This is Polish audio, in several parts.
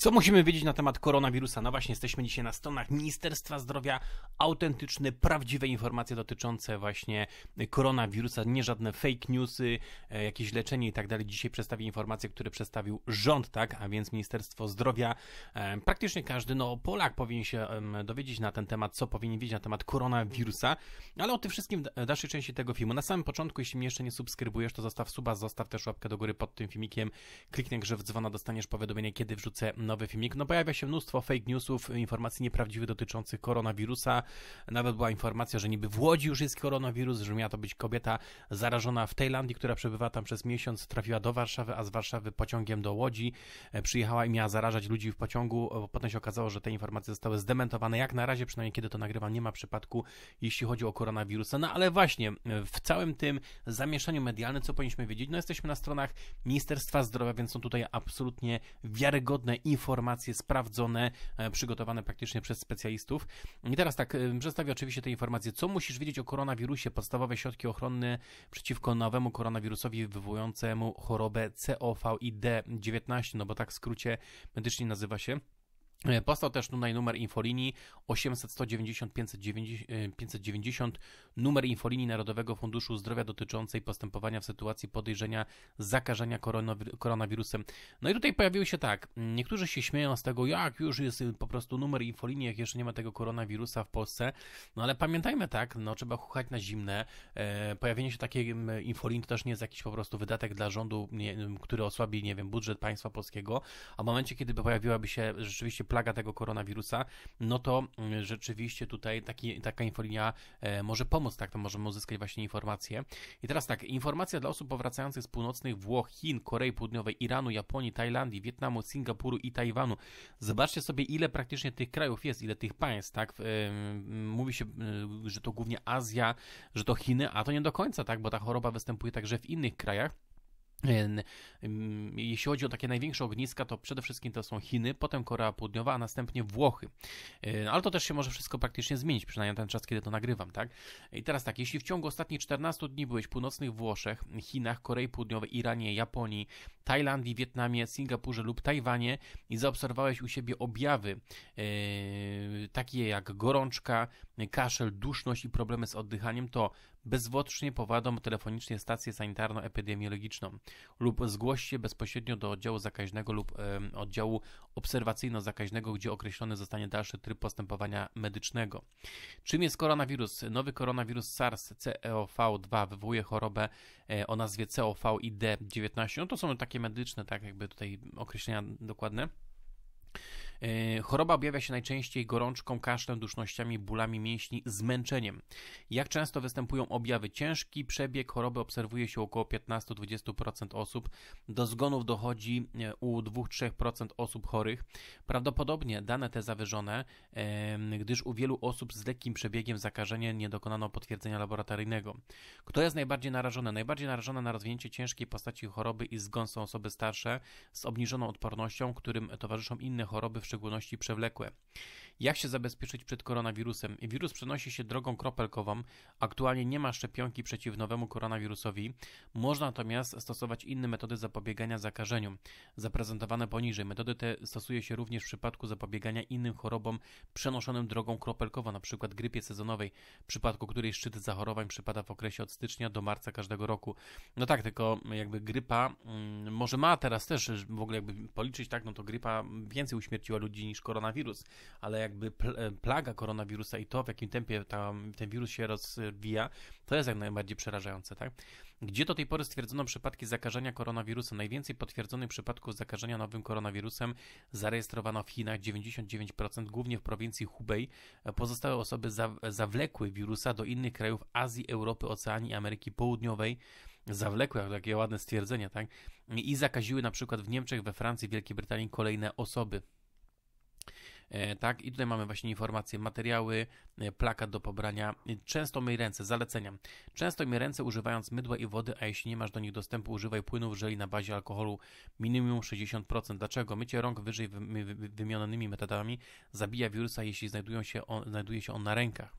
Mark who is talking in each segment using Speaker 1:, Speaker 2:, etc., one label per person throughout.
Speaker 1: Co musimy wiedzieć na temat koronawirusa? No właśnie, jesteśmy dzisiaj na stronach Ministerstwa Zdrowia. Autentyczne, prawdziwe informacje dotyczące właśnie koronawirusa, nie żadne fake newsy, e, jakieś leczenie i tak dalej. Dzisiaj przedstawię informacje, które przedstawił rząd, tak, a więc Ministerstwo Zdrowia. E, praktycznie każdy, no Polak powinien się dowiedzieć na ten temat, co powinien wiedzieć na temat koronawirusa, ale o tym wszystkim w dalszej części tego filmu. Na samym początku, jeśli mnie jeszcze nie subskrybujesz, to zostaw suba, zostaw też łapkę do góry pod tym filmikiem, kliknij że w dzwona, dostaniesz powiadomienie, kiedy wrzucę nowy filmik. No pojawia się mnóstwo fake newsów, informacji nieprawdziwych dotyczących koronawirusa. Nawet była informacja, że niby w Łodzi już jest koronawirus, że miała to być kobieta zarażona w Tajlandii, która przebywa tam przez miesiąc, trafiła do Warszawy, a z Warszawy pociągiem do Łodzi. E, przyjechała i miała zarażać ludzi w pociągu. Potem się okazało, że te informacje zostały zdementowane. Jak na razie, przynajmniej kiedy to nagrywam, nie ma przypadku, jeśli chodzi o koronawirusa. No ale właśnie, e, w całym tym zamieszaniu medialnym, co powinniśmy wiedzieć? No jesteśmy na stronach Ministerstwa Zdrowia, więc są tutaj absolutnie wiarygodne informacje informacje sprawdzone, e, przygotowane praktycznie przez specjalistów. I teraz tak, e, przedstawię oczywiście te informacje. Co musisz wiedzieć o koronawirusie? Podstawowe środki ochronne przeciwko nowemu koronawirusowi wywołującemu chorobę COVID-19, no bo tak w skrócie medycznie nazywa się. E, Powstał też tutaj numer infolinii 800 190 590, numer infolinii Narodowego Funduszu Zdrowia dotyczącej postępowania w sytuacji podejrzenia zakażenia koronawirusem. No i tutaj pojawiły się tak, niektórzy się śmieją z tego, jak już jest y, po prostu numer infolinii, jak jeszcze nie ma tego koronawirusa w Polsce, no ale pamiętajmy tak, no trzeba chuchać na zimne, e, pojawienie się takiej infolinii to też nie jest jakiś po prostu wydatek dla rządu, który osłabi, nie wiem, budżet państwa polskiego, a w momencie, kiedy pojawiłaby się rzeczywiście plaga tego koronawirusa, no to mm, rzeczywiście tutaj taki, taka infolinia e, może pomóc, tak, to możemy uzyskać właśnie informacje. I teraz tak, informacja dla osób powracających z północnych Włoch, Chin, Korei Południowej, Iranu, Japonii, Tajlandii, Wietnamu, Singapuru i Tajwanu. Zobaczcie sobie, ile praktycznie tych krajów jest, ile tych państw, tak, e, mówi się, e, że to głównie Azja, że to Chiny, a to nie do końca, tak, bo ta choroba występuje także w innych krajach. Jeśli chodzi o takie największe ogniska, to przede wszystkim to są Chiny, potem Korea Południowa, a następnie Włochy. Ale to też się może wszystko praktycznie zmienić, przynajmniej ten czas, kiedy to nagrywam, tak? I teraz tak, jeśli w ciągu ostatnich 14 dni byłeś w północnych Włoszech, Chinach, Korei Południowej, Iranie, Japonii, Tajlandii, Wietnamie, Singapurze lub Tajwanie i zaobserwowałeś u siebie objawy yy, takie jak gorączka, kaszel, duszność i problemy z oddychaniem, to bezwłocznie powiadom telefonicznie stację sanitarno-epidemiologiczną lub zgłoś się bezpośrednio do oddziału zakaźnego lub y, oddziału obserwacyjno-zakaźnego, gdzie określony zostanie dalszy tryb postępowania medycznego. Czym jest koronawirus? Nowy koronawirus SARS-CoV-2 wywołuje chorobę y, o nazwie COV i D19. No to są takie medyczne, tak jakby tutaj określenia dokładne. E, choroba objawia się najczęściej gorączką, kaszlem, dusznościami, bólami mięśni, zmęczeniem. Jak często występują objawy? Ciężki przebieg choroby obserwuje się około 15-20% osób. Do zgonów dochodzi e, u 2-3% osób chorych. Prawdopodobnie dane te zawyżone, gdyż u wielu osób z lekkim przebiegiem zakażenia nie dokonano potwierdzenia laboratoryjnego. Kto jest najbardziej narażony? Najbardziej narażone na rozwinięcie ciężkiej postaci choroby i zgon są osoby starsze z obniżoną odpornością, którym towarzyszą inne choroby w szczególności przewlekłe. Jak się zabezpieczyć przed koronawirusem? Wirus przenosi się drogą kropelkową. Aktualnie nie ma szczepionki przeciw nowemu koronawirusowi. Można natomiast stosować inne metody zapobiegania zakażeniu, zaprezentowane poniżej. Metody te stosuje się również w przypadku zapobiegania innym chorobom przenoszonym drogą kropelkową, np. grypie sezonowej, w przypadku której szczyt zachorowań przypada w okresie od stycznia do marca każdego roku. No tak, tylko jakby grypa, mm, może ma teraz też w ogóle jakby policzyć, tak, no to grypa więcej uśmierciła ludzi niż koronawirus, ale jakby e, plaga koronawirusa i to, w jakim tempie tam, ten wirus się rozwija, to jest jak najbardziej przerażające, tak? Gdzie do tej pory stwierdzono przypadki zakażenia koronawirusa? Najwięcej potwierdzonych przypadków zakażenia nowym koronawirusem zarejestrowano w Chinach 99%, głównie w prowincji Hubei. Pozostałe osoby zawlekły wirusa do innych krajów Azji, Europy, Oceanii i Ameryki Południowej zawlekły, takie ładne stwierdzenie, tak? I zakaziły na przykład w Niemczech, we Francji, Wielkiej Brytanii kolejne osoby. E, tak? I tutaj mamy właśnie informacje, materiały, e, plakat do pobrania. Często myj ręce, zalecenia. Często myj ręce używając mydła i wody, a jeśli nie masz do nich dostępu, używaj płynów żeli na bazie alkoholu minimum 60%. Dlaczego? Mycie rąk wyżej wymienionymi metodami zabija wirusa, jeśli znajdują się on, znajduje się on na rękach.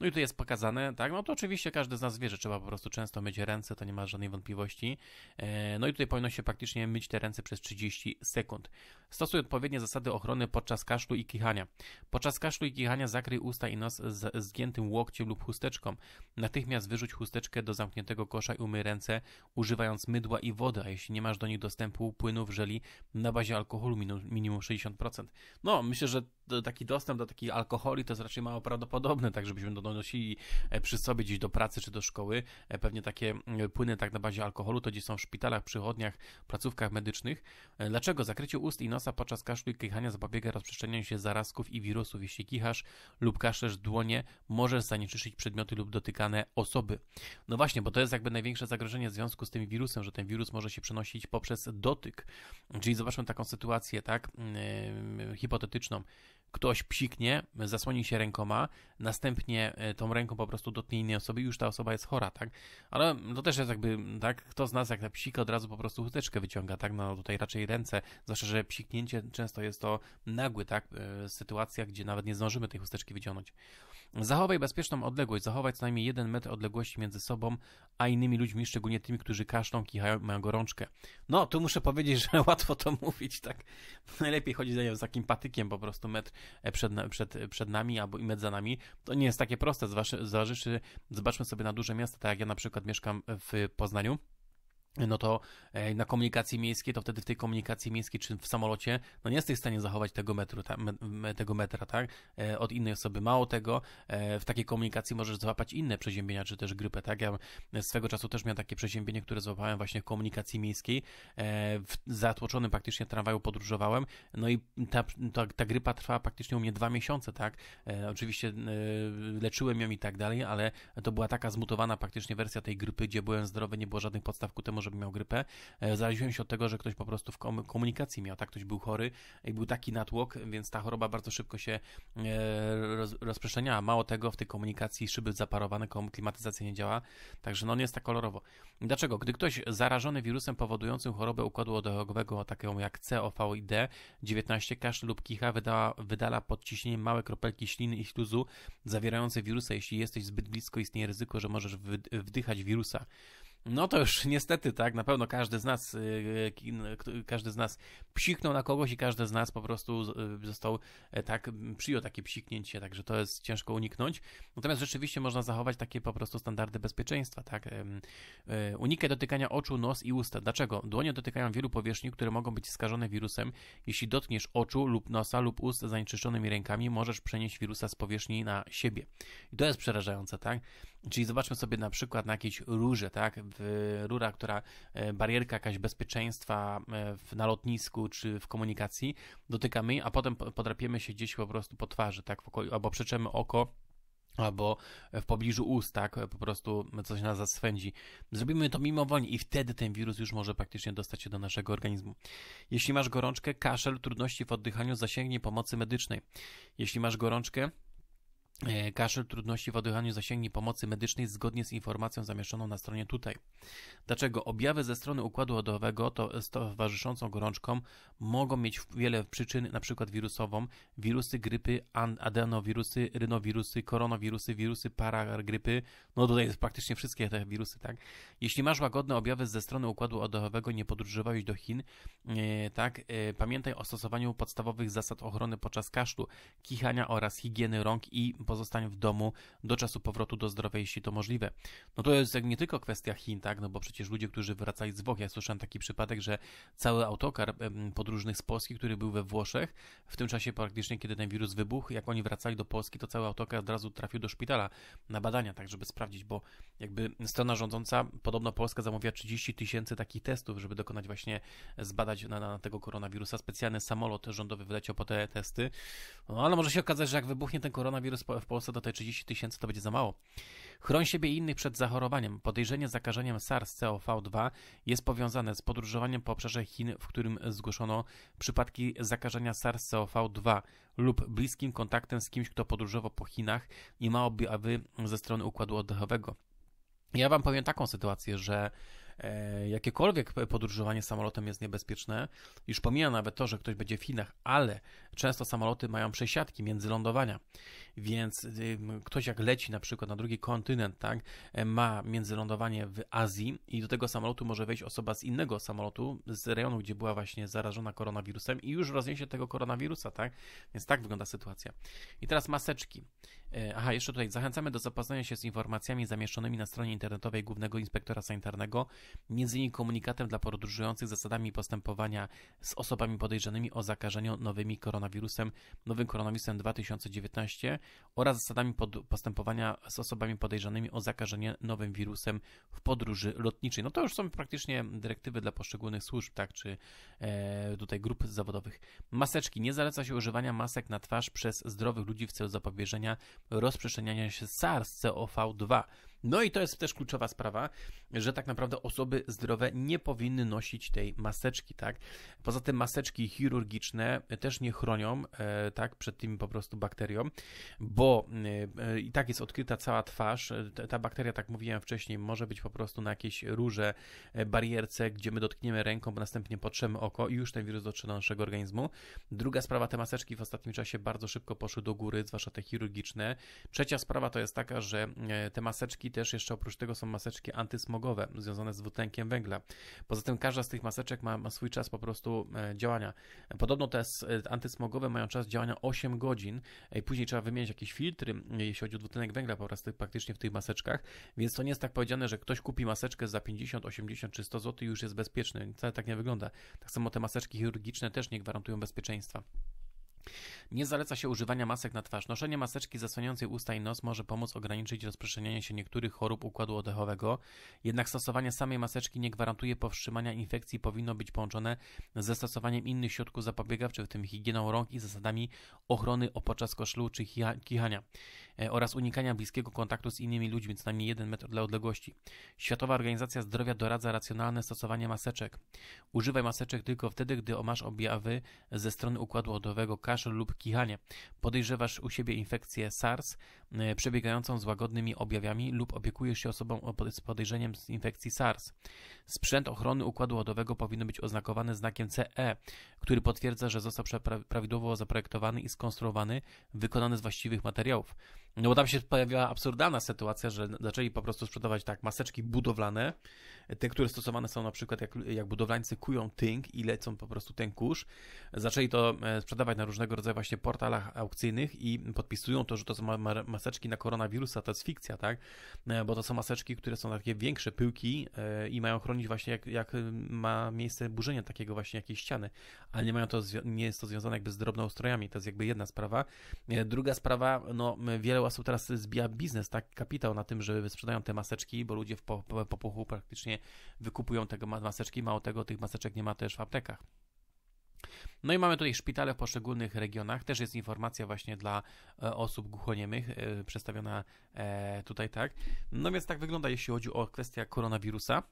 Speaker 1: No i tu jest pokazane, tak, no to oczywiście każdy z nas wie, że trzeba po prostu często myć ręce, to nie ma żadnej wątpliwości. E, no i tutaj powinno się praktycznie myć te ręce przez 30 sekund. Stosuj odpowiednie zasady ochrony podczas kaszlu i kichania. Podczas kaszlu i kichania zakryj usta i nos z zgiętym łokciem lub chusteczką. Natychmiast wyrzuć chusteczkę do zamkniętego kosza i umyj ręce, używając mydła i wody, a jeśli nie masz do nich dostępu, płynów żeli na bazie alkoholu minimum 60%. No, myślę, że taki dostęp do takich alkoholi to jest raczej mało prawdopodobne, tak żebyśmy do nosili e, przy sobie gdzieś do pracy czy do szkoły. E, pewnie takie płyny tak na bazie alkoholu to gdzieś są w szpitalach, przychodniach, placówkach medycznych. E, dlaczego? Zakrycie ust i nosa podczas kaszlu i kichania zapobiega rozprzestrzenianiu się zarazków i wirusów. Jeśli kichasz lub kaszlesz dłonie, możesz zanieczyszczyć przedmioty lub dotykane osoby. No właśnie, bo to jest jakby największe zagrożenie w związku z tym wirusem, że ten wirus może się przenosić poprzez dotyk. Czyli zobaczmy taką sytuację, tak, yy, hipotetyczną ktoś psiknie, zasłoni się rękoma, następnie e, tą ręką po prostu dotknie innej osoby i już ta osoba jest chora, tak? Ale to też jest jakby, tak? Kto z nas jak na psika od razu po prostu chusteczkę wyciąga, tak? No tutaj raczej ręce, zwłaszcza, że psiknięcie często jest to nagły, tak? E, sytuacja, gdzie nawet nie zdążymy tej chusteczki wyciągnąć. Zachowaj bezpieczną odległość, zachować co najmniej jeden metr odległości między sobą a innymi ludźmi, szczególnie tymi, którzy kaszlą, kichają, mają gorączkę. No, tu muszę powiedzieć, że łatwo to mówić, tak. Najlepiej chodzić za, z takim patykiem po prostu metr e, przed, przed, e, przed nami albo i metr za nami. To nie jest takie proste, zważy, zważyszy, zobaczmy sobie na duże miasta, tak jak ja na przykład mieszkam w Poznaniu no to e, na komunikacji miejskiej, to wtedy w tej komunikacji miejskiej czy w samolocie, no nie jesteś w stanie zachować tego, metru, ta, me, tego metra, tak? E, od innej osoby. Mało tego, e, w takiej komunikacji możesz złapać inne przeziębienia, czy też grypę, tak? Ja swego czasu też miałem takie przeziębienie, które złapałem właśnie w komunikacji miejskiej. W zatłoczonym praktycznie tramwaju podróżowałem, no i ta, ta, ta grypa trwała praktycznie u mnie dwa miesiące, tak? Oczywiście leczyłem ją i tak dalej, ale to była taka zmutowana praktycznie wersja tej grypy, gdzie byłem zdrowy, nie było żadnych podstaw ku temu, żeby miał grypę. E, zaraziłem się od tego, że ktoś po prostu w komunikacji miał, tak? Ktoś był chory i był taki natłok, więc ta choroba bardzo szybko się e, roz, rozprzestrzeniała. Mało tego, w tej komunikacji szyby zaparowane, klimatyzacja nie działa, także no nie jest tak kolorowo. Dlaczego? Gdy ktoś zarażony wirusem powodującym chorobę układu oddechowego, taką jak C, i D, 19 kaszel lub kicha wydała, wydala pod ciśnieniem małe kropelki śliny i śluzu zawierające wirusa. Jeśli jesteś zbyt blisko, istnieje ryzyko, że możesz wdychać wirusa no to już niestety tak, na pewno każdy z nas, y, y, każdy z nas psiknął na kogoś i każdy z nas po prostu y, został e, tak, przyjął takie psiknięcie, także to jest ciężko uniknąć. Natomiast rzeczywiście można zachować takie po prostu standardy bezpieczeństwa, tak. E, unikaj dotykania oczu, nos i usta. Dlaczego? Dłonie dotykają wielu powierzchni, które mogą być skażone wirusem. Jeśli dotkniesz oczu lub nosa lub ust zanieczyszczonymi rękami, możesz przenieść wirusa z powierzchni na siebie. I to jest przerażające, tak? Czyli zobaczmy sobie na przykład na jakiejś rurze, tak? rura, która, e, barierka jakaś bezpieczeństwa e, na lotnisku czy w komunikacji, dotykamy, a potem podrapiemy się gdzieś po prostu po twarzy, tak? albo przeczemy oko albo w pobliżu ust, tak, e, po prostu coś nas zaswędzi. Zrobimy to mimowolnie i wtedy ten wirus już może praktycznie dostać się do naszego organizmu. Jeśli masz gorączkę, kaszel, trudności w oddychaniu, zasięgnij pomocy medycznej. Jeśli masz gorączkę, E, kaszel, trudności w oddychaniu, zasięgnie pomocy medycznej zgodnie z informacją zamieszczoną na stronie tutaj. Dlaczego? Objawy ze strony układu oddechowego to z e, towarzyszącą gorączką mogą mieć wiele przyczyn, np. wirusową, wirusy grypy, adenowirusy, rynowirusy, koronawirusy, wirusy paragrypy, no tutaj jest praktycznie wszystkie te wirusy, tak? Jeśli masz łagodne objawy ze strony układu oddechowego, nie podróżowałeś do Chin, e, tak? E, pamiętaj o stosowaniu podstawowych zasad ochrony podczas kaszlu, kichania oraz higieny rąk i pozostań w domu do czasu powrotu do zdrowia, jeśli to możliwe. No to jest nie tylko kwestia Chin, tak, no bo przecież ludzie, którzy wracali z Włoch, ja słyszałem taki przypadek, że cały autokar podróżnych z Polski, który był we Włoszech, w tym czasie praktycznie, kiedy ten wirus wybuchł, jak oni wracali do Polski, to cały autokar od razu trafił do szpitala na badania, tak, żeby sprawdzić, bo jakby strona rządząca, podobno Polska zamówiła 30 tysięcy takich testów, żeby dokonać właśnie, zbadać na, na tego koronawirusa. Specjalny samolot rządowy wyleciał po te testy, no ale może się okazać, że jak wybuchnie ten koronawirus w Polsce do tej 30 tysięcy to będzie za mało. Chroń siebie i innych przed zachorowaniem. Podejrzenie zakażeniem SARS-CoV-2 jest powiązane z podróżowaniem po obszarze Chin, w którym zgłoszono przypadki zakażenia SARS-CoV-2 lub bliskim kontaktem z kimś, kto podróżował po Chinach i ma objawy ze strony układu oddechowego. Ja wam powiem taką sytuację, że E, jakiekolwiek podróżowanie samolotem jest niebezpieczne. Już pomija nawet to, że ktoś będzie w Chinach, ale często samoloty mają przesiadki międzylądowania, więc ktoś jak leci na przykład na drugi kontynent, tak, e, ma międzylądowanie w Azji i do tego samolotu może wejść osoba z innego samolotu, z rejonu, gdzie była właśnie zarażona koronawirusem i już rozniesie tego koronawirusa, tak? Więc tak wygląda sytuacja. I teraz maseczki. E, aha, jeszcze tutaj zachęcamy do zapoznania się z informacjami zamieszczonymi na stronie internetowej Głównego Inspektora Sanitarnego innymi komunikatem dla podróżujących, zasadami postępowania z osobami podejrzanymi o zakażenie nowymi koronawirusem, nowym koronawirusem 2019 oraz zasadami postępowania z osobami podejrzanymi o zakażenie nowym wirusem w podróży lotniczej. No to już są praktycznie dyrektywy dla poszczególnych służb, tak, czy e, tutaj grup zawodowych. Maseczki. Nie zaleca się używania masek na twarz przez zdrowych ludzi w celu zapobieżenia rozprzestrzeniania się SARS-CoV-2. No i to jest też kluczowa sprawa, że tak naprawdę osoby zdrowe nie powinny nosić tej maseczki, tak? Poza tym maseczki chirurgiczne też nie chronią, e, tak, przed tym po prostu bakterią, bo e, e, i tak jest odkryta cała twarz. Ta bakteria, tak mówiłem wcześniej, może być po prostu na jakiejś rurze, barierce, gdzie my dotkniemy ręką, bo następnie potrzemy oko i już ten wirus dotrze do naszego organizmu. Druga sprawa, te maseczki w ostatnim czasie bardzo szybko poszły do góry, zwłaszcza te chirurgiczne. Trzecia sprawa to jest taka, że te maseczki maseczki też jeszcze oprócz tego są maseczki antysmogowe związane z dwutlenkiem węgla. Poza tym każda z tych maseczek ma, ma swój czas po prostu e, działania. Podobno te e, antysmogowe mają czas działania 8 godzin i e, później trzeba wymienić jakieś filtry, jeśli chodzi o dwutlenek węgla po prostu praktycznie w tych maseczkach, więc to nie jest tak powiedziane, że ktoś kupi maseczkę za 50, 80 czy 100 zł i już jest bezpieczny. Wcale tak nie wygląda. Tak samo te maseczki chirurgiczne też nie gwarantują bezpieczeństwa. Nie zaleca się używania masek na twarz. Noszenie maseczki zasłaniającej usta i nos może pomóc ograniczyć rozprzestrzenianie się niektórych chorób układu oddechowego, jednak stosowanie samej maseczki nie gwarantuje powstrzymania infekcji powinno być połączone ze stosowaniem innych środków zapobiegawczych, w tym higieną rąk i zasadami ochrony podczas koszlu czy kichania e, oraz unikania bliskiego kontaktu z innymi ludźmi, co najmniej 1 metr dla odległości. Światowa Organizacja Zdrowia doradza racjonalne stosowanie maseczek. Używaj maseczek tylko wtedy, gdy masz objawy ze strony układu oddechowego, kaszel lub kichanie. Podejrzewasz u siebie infekcję SARS e, przebiegającą z łagodnymi objawami lub opiekujesz się osobą z podejrzeniem z infekcji SARS. Sprzęt ochrony układu łodowego powinno być oznakowane znakiem CE, który potwierdza, że został prawidłowo zaprojektowany i skonstruowany, wykonany z właściwych materiałów. No bo tam się pojawiła absurdalna sytuacja, że zaczęli po prostu sprzedawać tak maseczki budowlane, te, które stosowane są na przykład jak, jak budowlańcy kują tynk i lecą po prostu ten kurz. Zaczęli to e, sprzedawać na różnego rodzaju właśnie portalach aukcyjnych i podpisują to, że to są maseczki na koronawirusa, to jest fikcja, tak? E, bo to są maseczki, które są takie większe pyłki e, i mają chronić właśnie jak, jak ma miejsce burzenie takiego właśnie jakiejś ściany, ale nie mają to, nie jest to związane jakby z drobnoustrojami, to jest jakby jedna sprawa. Druga sprawa, no wiele osób teraz zbija biznes, tak, kapitał na tym, że sprzedają te maseczki, bo ludzie w popuchu praktycznie wykupują te maseczki, mało tego, tych maseczek nie ma też w aptekach. No i mamy tutaj szpitale w poszczególnych regionach. Też jest informacja właśnie dla e, osób głuchoniemych, e, przedstawiona e, tutaj tak. No więc tak wygląda, jeśli chodzi o kwestię koronawirusa.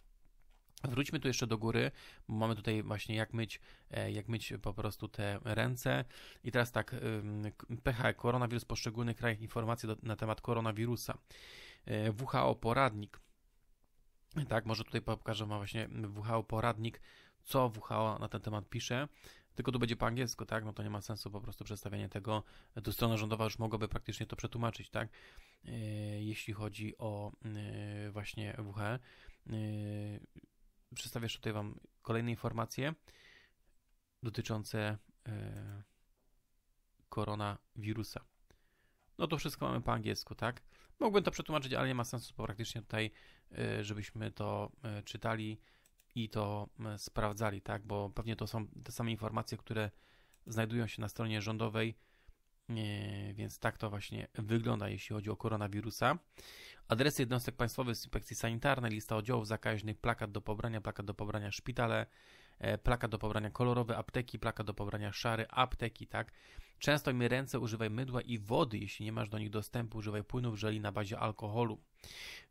Speaker 1: Wróćmy tu jeszcze do góry. Mamy tutaj właśnie jak myć, e, jak myć po prostu te ręce. I teraz tak, PH, e, koronawirus w poszczególnych krajach, informacje do, na temat koronawirusa. E, WHO poradnik. Tak, może tutaj pokażę Wam właśnie WHO poradnik, co WHO na ten temat pisze. Tylko tu będzie po angielsku, tak? No to nie ma sensu po prostu przedstawienie tego. Tu strona rządowa już mogłaby praktycznie to przetłumaczyć, tak? Jeśli chodzi o y, właśnie WHO y, przedstawiasz tutaj Wam kolejne informacje dotyczące e, koronawirusa. No to wszystko mamy po angielsku, tak? Mogłbym to przetłumaczyć, ale nie ma sensu, bo praktycznie tutaj, e, żebyśmy to e, czytali i to sprawdzali, tak? Bo pewnie to są te same informacje, które znajdują się na stronie rządowej E, więc tak to właśnie wygląda, jeśli chodzi o koronawirusa. Adresy jednostek państwowych z inspekcji sanitarnej, lista oddziałów zakaźnych, plakat do pobrania, plakat do pobrania szpitale, e, plakat do pobrania kolorowe apteki, plakat do pobrania szary apteki, tak? Często mi ręce, używaj mydła i wody, jeśli nie masz do nich dostępu, używaj płynów, żeli na bazie alkoholu.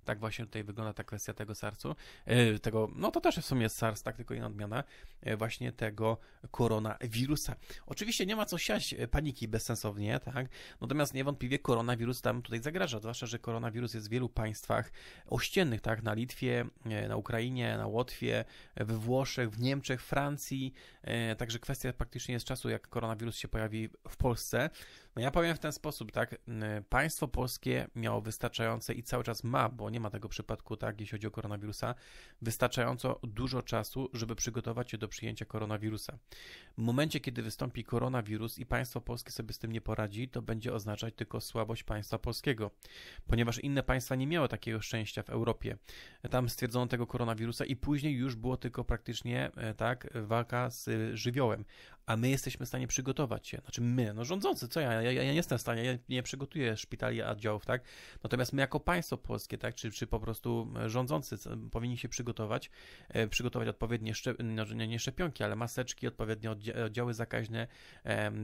Speaker 1: Tak właśnie tutaj wygląda ta kwestia tego SARS-u. E, tego, no to też w sumie jest SARS, tak, tylko inna odmiana e, właśnie tego koronawirusa. Oczywiście nie ma co siać e, paniki bezsensownie, tak, natomiast niewątpliwie koronawirus tam tutaj zagraża, zwłaszcza, że koronawirus jest w wielu państwach ościennych, tak, na Litwie, na Ukrainie, na Łotwie, we Włoszech, w Niemczech, Francji, także kwestia praktycznie jest czasu, jak koronawirus się pojawi w Polsce. No ja powiem w ten sposób, tak, państwo polskie miało wystarczające i cały czas ma, bo nie ma tego przypadku, tak, jeśli chodzi o koronawirusa, wystarczająco dużo czasu, żeby przygotować się do przyjęcia koronawirusa. W momencie, kiedy wystąpi koronawirus i państwo polskie sobie z tym nie poradzi, to będzie oznaczać tylko słabość państwa polskiego, ponieważ inne państwa nie miały takiego szczęścia w Europie. Tam stwierdzono tego koronawirusa i później już było tylko praktycznie, e, tak, walka z żywiołem a my jesteśmy w stanie przygotować się. Znaczy my, no rządzący, co ja, ja, ja nie jestem w stanie, ja nie przygotuję szpitali, oddziałów, tak? Natomiast my jako państwo polskie, tak, czy, czy po prostu rządzący powinni się przygotować, e, przygotować odpowiednie, szczep, no, nie szczepionki, ale maseczki, odpowiednie oddziały zakaźne,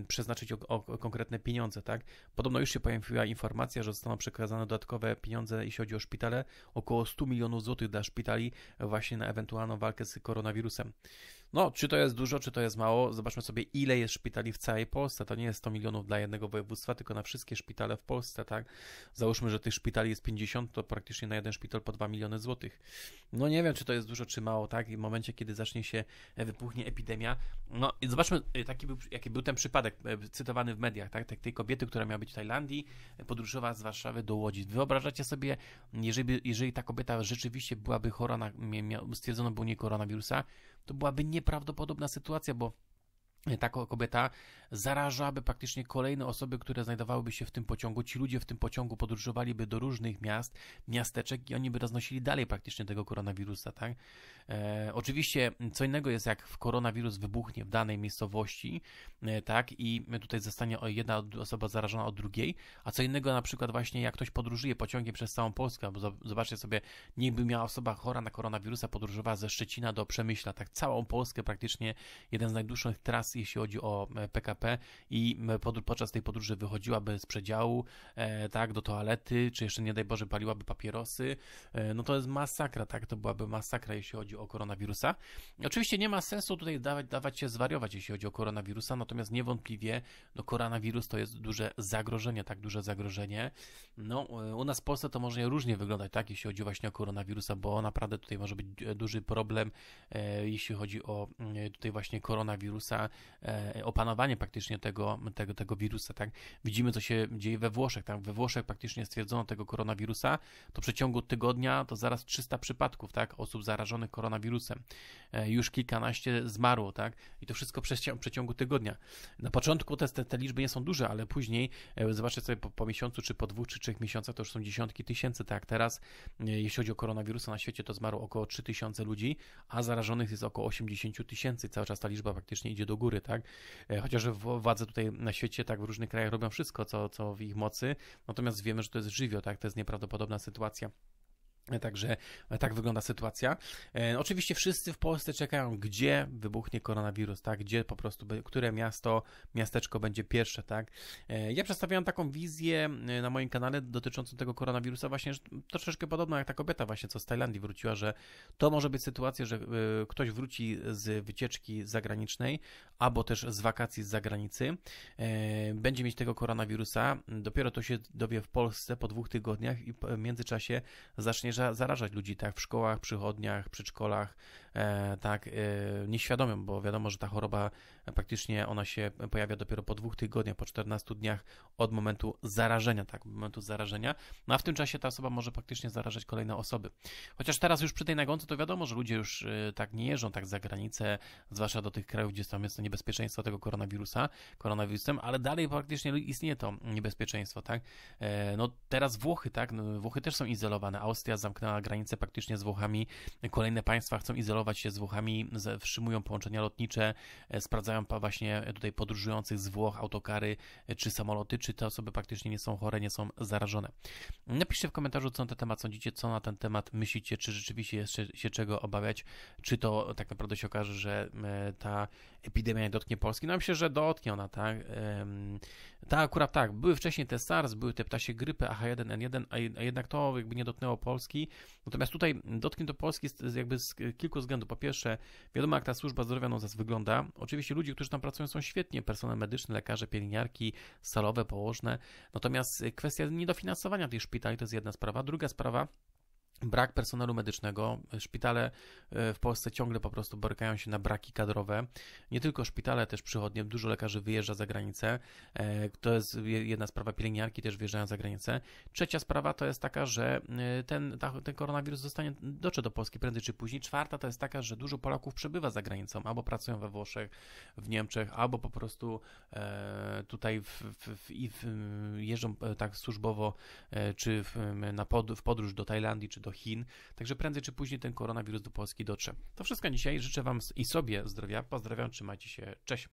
Speaker 1: przeznaczyć o, o konkretne pieniądze, tak? Podobno już się pojawiła informacja, że zostaną przekazane dodatkowe pieniądze, jeśli chodzi o szpitale, około 100 milionów złotych dla szpitali właśnie na ewentualną walkę z koronawirusem. No, czy to jest dużo, czy to jest mało? Zobaczmy sobie, ile jest szpitali w całej Polsce. To nie jest 100 milionów dla jednego województwa, tylko na wszystkie szpitale w Polsce, tak? Załóżmy, że tych szpitali jest 50, to praktycznie na jeden szpital po 2 miliony złotych. No nie wiem, czy to jest dużo, czy mało, tak? I w momencie, kiedy zacznie się, e, wypuchnie epidemia. No i zobaczmy, e, taki był, jaki był ten przypadek e, cytowany w mediach, tak? Tej kobiety, która miała być w Tajlandii, podróżowała z Warszawy do Łodzi. Wyobrażacie sobie, jeżeli, jeżeli ta kobieta rzeczywiście byłaby chora, na, stwierdzono było nie koronawirusa, to byłaby nieprawdopodobna sytuacja, bo E, taka kobieta zarażałaby praktycznie kolejne osoby, które znajdowałyby się w tym pociągu. Ci ludzie w tym pociągu podróżowaliby do różnych miast, miasteczek i oni by roznosili dalej praktycznie tego koronawirusa, tak? E, oczywiście co innego jest, jak koronawirus wybuchnie w danej miejscowości, e, tak? I tutaj zostanie jedna osoba zarażona od drugiej, a co innego na przykład właśnie jak ktoś podróżuje pociągiem przez całą Polskę, bo zobaczcie sobie, niby miała osoba chora na koronawirusa podróżowała ze Szczecina do Przemyśla, tak? Całą Polskę praktycznie, jeden z najdłuższych tras jeśli chodzi o PKP e, i podczas tej podróży wychodziłaby z przedziału, e, tak, do toalety, czy jeszcze nie daj Boże paliłaby papierosy, e, no to jest masakra, tak, to byłaby masakra, jeśli chodzi o koronawirusa. Oczywiście nie ma sensu tutaj dawać, dawać się zwariować, jeśli chodzi o koronawirusa, natomiast niewątpliwie, no koronawirus to jest duże zagrożenie, tak, duże zagrożenie. No, u nas w Polsce to może różnie wyglądać, tak, jeśli chodzi właśnie o koronawirusa, bo naprawdę tutaj może być duży problem, jeśli chodzi o tutaj właśnie koronawirusa, E, opanowanie praktycznie tego, tego, tego wirusa. Tak? Widzimy, co się dzieje we Włoszech. Tak? We Włoszech praktycznie stwierdzono tego koronawirusa, to w przeciągu tygodnia to zaraz 300 przypadków tak? osób zarażonych koronawirusem. E, już kilkanaście zmarło tak? i to wszystko w przeciągu tygodnia. Na początku te, te, liczby nie są duże, ale później, e, zobaczcie sobie po, po miesiącu, czy po dwóch, czy trzech miesiącach, to już są dziesiątki tysięcy. Tak, teraz, jeśli chodzi o koronawirusa na świecie, to zmarło około 3000 ludzi, a zarażonych jest około 80 tysięcy. Cały czas ta liczba praktycznie idzie do góry góry, tak? E, chociaż władze tutaj na świecie, tak w różnych krajach robią wszystko, co, co w ich mocy, natomiast wiemy, że to jest żywioł, tak? To jest nieprawdopodobna sytuacja. Także tak wygląda sytuacja. E, oczywiście wszyscy w Polsce czekają, gdzie wybuchnie koronawirus, tak? Gdzie po prostu, które miasto, miasteczko będzie pierwsze, tak? E, ja przedstawiałem taką wizję e, na moim kanale dotyczącą tego koronawirusa właśnie, że troszeczkę podobno jak ta kobieta właśnie, co z Tajlandii wróciła, że to może być sytuacja, że ktoś wróci z wycieczki zagranicznej albo też z wakacji z zagranicy, będzie mieć tego koronawirusa, dopiero to się dowie w Polsce po dwóch tygodniach i w międzyczasie zacznie zarażać ludzi tak w szkołach, przychodniach, przedszkolach, E, tak, e, nieświadomym, bo wiadomo, że ta choroba praktycznie ona się pojawia dopiero po dwóch tygodniach, po 14 dniach od momentu zarażenia, tak, momentu zarażenia, no a w tym czasie ta osoba może praktycznie zarażać kolejne osoby. Chociaż teraz już przy tej nagonce to wiadomo, że ludzie już e, tak nie jeżdżą tak za granicę, zwłaszcza do tych krajów, gdzie tam jest to niebezpieczeństwo tego koronawirusa, koronawirusem, ale dalej praktycznie istnieje to niebezpieczeństwo, tak. No teraz Włochy, tak, no, Włochy też są izolowane, Austria zamknęła granicę praktycznie z Włochami, kolejne państwa chcą izolować się z Włochami, wstrzymują połączenia lotnicze, e, sprawdzają właśnie e, tutaj podróżujących z Włoch autokary e, czy samoloty, czy te osoby praktycznie nie są chore, nie są zarażone. Napiszcie w komentarzu, co na ten temat sądzicie, co na ten temat myślicie, czy rzeczywiście jest się czego obawiać, czy to tak naprawdę się okaże, że ta epidemia nie dotknie Polski. No myślę, że dotknie ona, tak? Ta akurat tak, były wcześniej te SARS, były te ptasie grypy AH1N1, a jednak to jakby nie dotknęło Polski. Natomiast tutaj dotknie to Polski jakby z kilku względów względu. Po pierwsze, wiadomo jak ta służba zdrowia u nas wygląda. Oczywiście ludzie, którzy tam pracują są świetnie, personel medyczny, lekarze, pielęgniarki, salowe, położne. Natomiast e, kwestia niedofinansowania tych szpitali to jest jedna sprawa. Druga sprawa, Brak personelu medycznego. Szpitale e, w Polsce ciągle po prostu borykają się na braki kadrowe. Nie tylko szpitale, też przychodnie. Dużo lekarzy wyjeżdża za granicę. E, to jest jedna sprawa. Pielęgniarki też wyjeżdżają za granicę. Trzecia sprawa to jest taka, że e, ten, ten koronawirus zostanie, dotrze do Polski prędzej czy później. Czwarta to jest taka, że dużo Polaków przebywa za granicą. Albo pracują we Włoszech, w Niemczech, albo po prostu tutaj w, w, w jeżdżą tak służbowo, czy w, na pod, w podróż do Tajlandii, czy do Chin, także prędzej czy później ten koronawirus do Polski dotrze. To wszystko dzisiaj. Życzę Wam i sobie zdrowia. Pozdrawiam, trzymajcie się. Cześć.